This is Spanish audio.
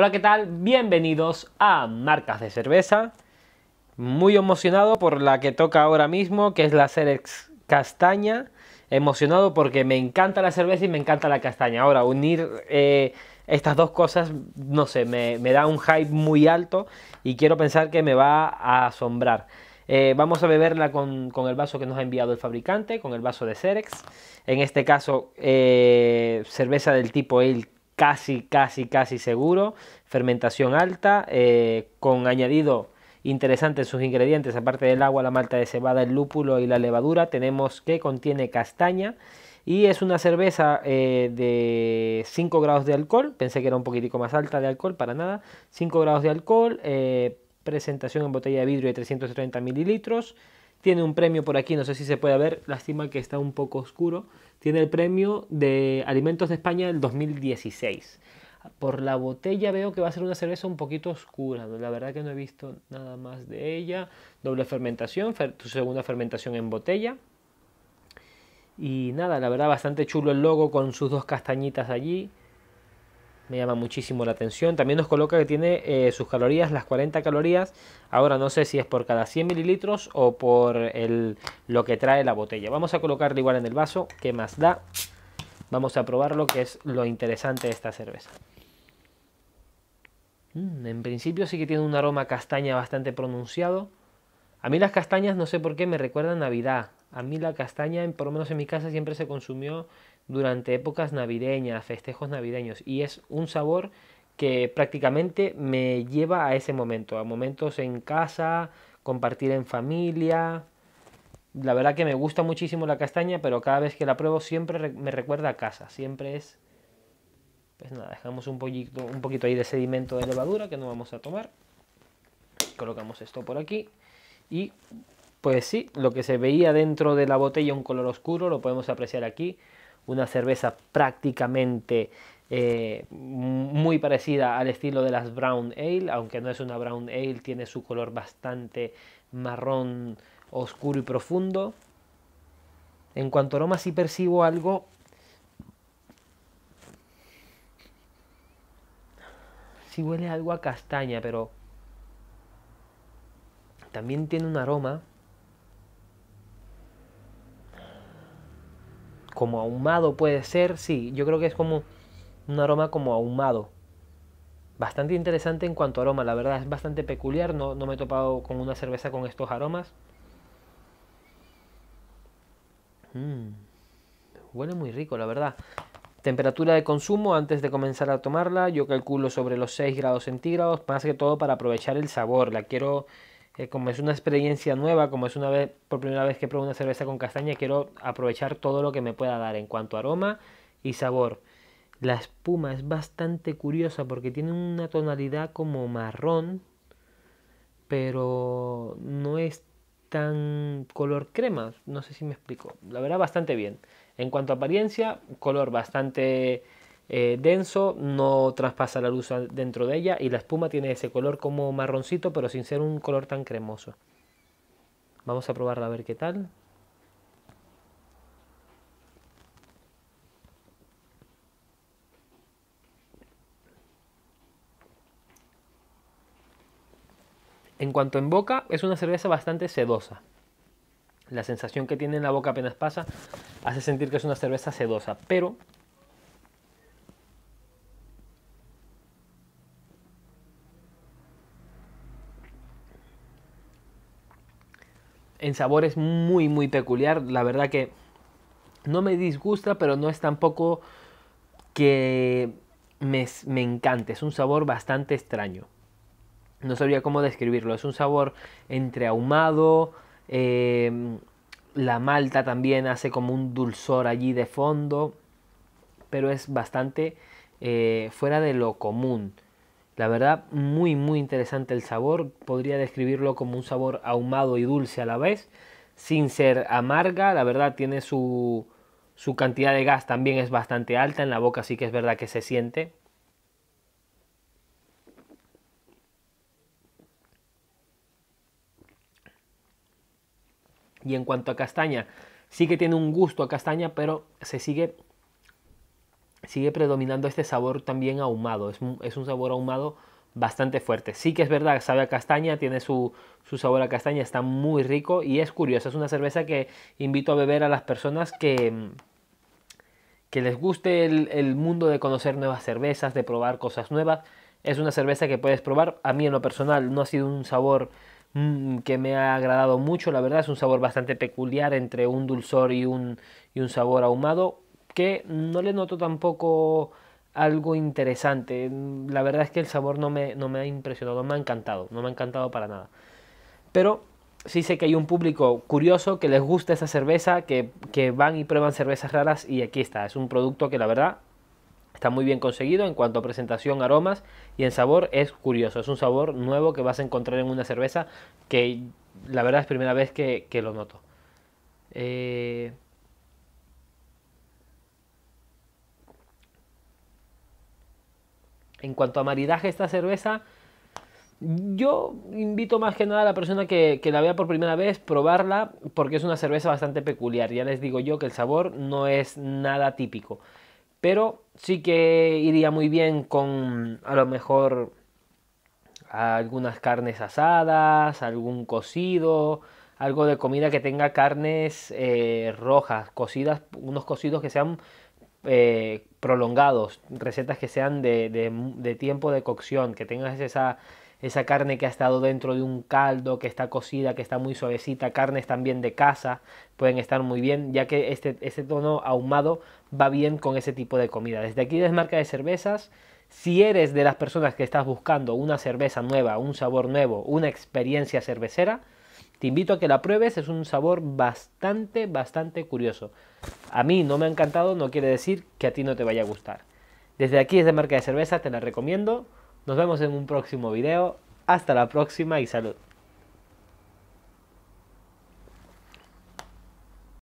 Hola, ¿qué tal? Bienvenidos a Marcas de Cerveza. Muy emocionado por la que toca ahora mismo, que es la Cerex Castaña. Emocionado porque me encanta la cerveza y me encanta la castaña. Ahora, unir eh, estas dos cosas, no sé, me, da un hype muy alto y quiero pensar que me va a asombrar. Eh, vamos a beberla con, el vaso que nos ha enviado el fabricante, con el vaso de Cerex. En este caso, eh, cerveza del tipo L casi, casi, casi seguro. Fermentación alta, eh, con añadido interesante sus ingredientes, aparte del agua, la malta de cebada, el lúpulo y la levadura, tenemos que contiene castaña. Y es una cerveza eh, de 5 grados de alcohol, pensé que era un poquitico más alta de alcohol, para nada. 5 grados de alcohol, eh, presentación en botella de vidrio de 330 mililitros. Tiene un premio por aquí, no sé si se puede ver, lástima que está un poco oscuro. Tiene el premio de Alimentos de España del 2016. Por la botella veo que va a ser una cerveza un poquito oscura, la verdad que no he visto nada más de ella. Doble fermentación, su segunda fermentación en botella. Y nada, la verdad bastante chulo el logo con sus dos castañitas allí me llama muchísimo la atención. También nos coloca que tiene eh, sus calorías, las 40 calorías. Ahora no sé si es por cada 100 mililitros o por el, lo que trae la botella. Vamos a colocarle igual en el vaso, ¿qué más da? Vamos a probarlo, que es lo interesante de esta cerveza. Mm, en principio sí que tiene un aroma castaña bastante pronunciado. A mí las castañas no sé por qué me recuerdan Navidad. A mí la castaña, por lo menos en mi casa, siempre se consumió durante épocas navideñas, festejos navideños, y es un sabor que prácticamente me lleva a ese momento, a momentos en casa, compartir en familia. La verdad que me gusta muchísimo la castaña, pero cada vez que la pruebo siempre me recuerda a casa, siempre es... Pues nada, dejamos un poquito, un poquito ahí de sedimento de levadura que no vamos a tomar. Colocamos esto por aquí y pues sí, lo que se veía dentro de la botella un color oscuro lo podemos apreciar aquí una cerveza prácticamente eh, muy parecida al estilo de las Brown Ale, aunque no es una Brown Ale, tiene su color bastante marrón oscuro y profundo. En cuanto a aroma sí percibo algo sí huele algo a castaña, pero también tiene un aroma como ahumado puede ser, sí, yo creo que es como un aroma como ahumado. Bastante interesante en cuanto a aroma, la verdad es bastante peculiar, no, no me he topado con una cerveza con estos aromas. Mm, huele muy rico, la verdad. Temperatura de consumo antes de comenzar a tomarla, yo calculo sobre los 6 grados centígrados, más que todo para aprovechar el sabor, la quiero eh, como es una experiencia nueva, como es una vez, por primera vez que pruebo una cerveza con castaña, quiero aprovechar todo lo que me pueda dar en cuanto a aroma y sabor. La espuma es bastante curiosa porque tiene una tonalidad como marrón, pero no es tan color crema. No sé si me explico. La verdad, bastante bien. En cuanto a apariencia, color bastante eh, denso, no traspasa la luz dentro de ella y la espuma tiene ese color como marroncito, pero sin ser un color tan cremoso. Vamos a probarla a ver qué tal. En cuanto en boca, es una cerveza bastante sedosa. La sensación que tiene en la boca apenas pasa hace sentir que es una cerveza sedosa, pero en sabor es muy, muy peculiar. La verdad que no me disgusta, pero no es tampoco que me, me encante. Es un sabor bastante extraño. No sabría cómo describirlo. Es un sabor entre ahumado. Em, la malta también hace como un dulzor allí de fondo. Pero es bastante eh, fuera de lo común. La verdad, muy muy interesante el sabor. Podría describirlo como un sabor ahumado y dulce a la vez, sin ser amarga. La verdad, tiene su, su cantidad de gas también es bastante alta. En la boca sí que es verdad que se siente. Y en cuanto a castaña, sí que tiene un gusto a castaña, pero se sigue sigue predominando este sabor también ahumado. Es un, sabor ahumado bastante fuerte. Sí que es verdad, sabe a castaña, tiene su, sabor a castaña, está muy rico y es curioso. Es una cerveza que invito a beber a las personas que, que les guste el, mundo de conocer nuevas cervezas, de probar cosas nuevas. Es una cerveza que puedes probar. A mí en lo personal no ha sido un sabor mm, que me ha agradado mucho, la verdad es un sabor bastante peculiar entre un dulzor y un, y un sabor ahumado que no le noto tampoco algo interesante. La verdad es que el sabor no me, no me ha impresionado, no me ha encantado, no me ha encantado para nada. Pero sí sé que hay un público curioso que les gusta esa cerveza, que, van y prueban cervezas raras y aquí está. Es un producto que la verdad está muy bien conseguido en cuanto a presentación, aromas y en sabor es curioso. Es un sabor nuevo que vas a encontrar en una cerveza que la verdad es primera vez que, que lo noto. Eh, En cuanto a maridaje esta cerveza, yo invito más que nada a la persona que, la vea por primera vez probarla porque es una cerveza bastante peculiar. Ya les digo yo que el sabor no es nada típico. Pero sí que iría muy bien con a lo mejor algunas carnes asadas, algún cocido, algo de comida que tenga carnes eh, rojas, cocidas, unos cocidos que sean eh, prolongados, recetas que sean de, tiempo de cocción, que tengas esa, esa carne que ha estado dentro de un caldo, que está cocida, que está muy suavecita, carnes también de casa, pueden estar muy bien, ya que este, este tono ahumado va bien con ese tipo de comida. Desde aquí desmarca de cervezas. Si eres de las personas que estás buscando una cerveza nueva, un sabor nuevo, una experiencia cervecera, te invito a que la pruebes, es un sabor bastante, bastante curioso. A mí no me ha encantado, no quiere decir que a ti no te vaya a gustar. Desde aquí, desde Marca de Cerveza, te la recomiendo. Nos vemos en un próximo video. Hasta la próxima y salud.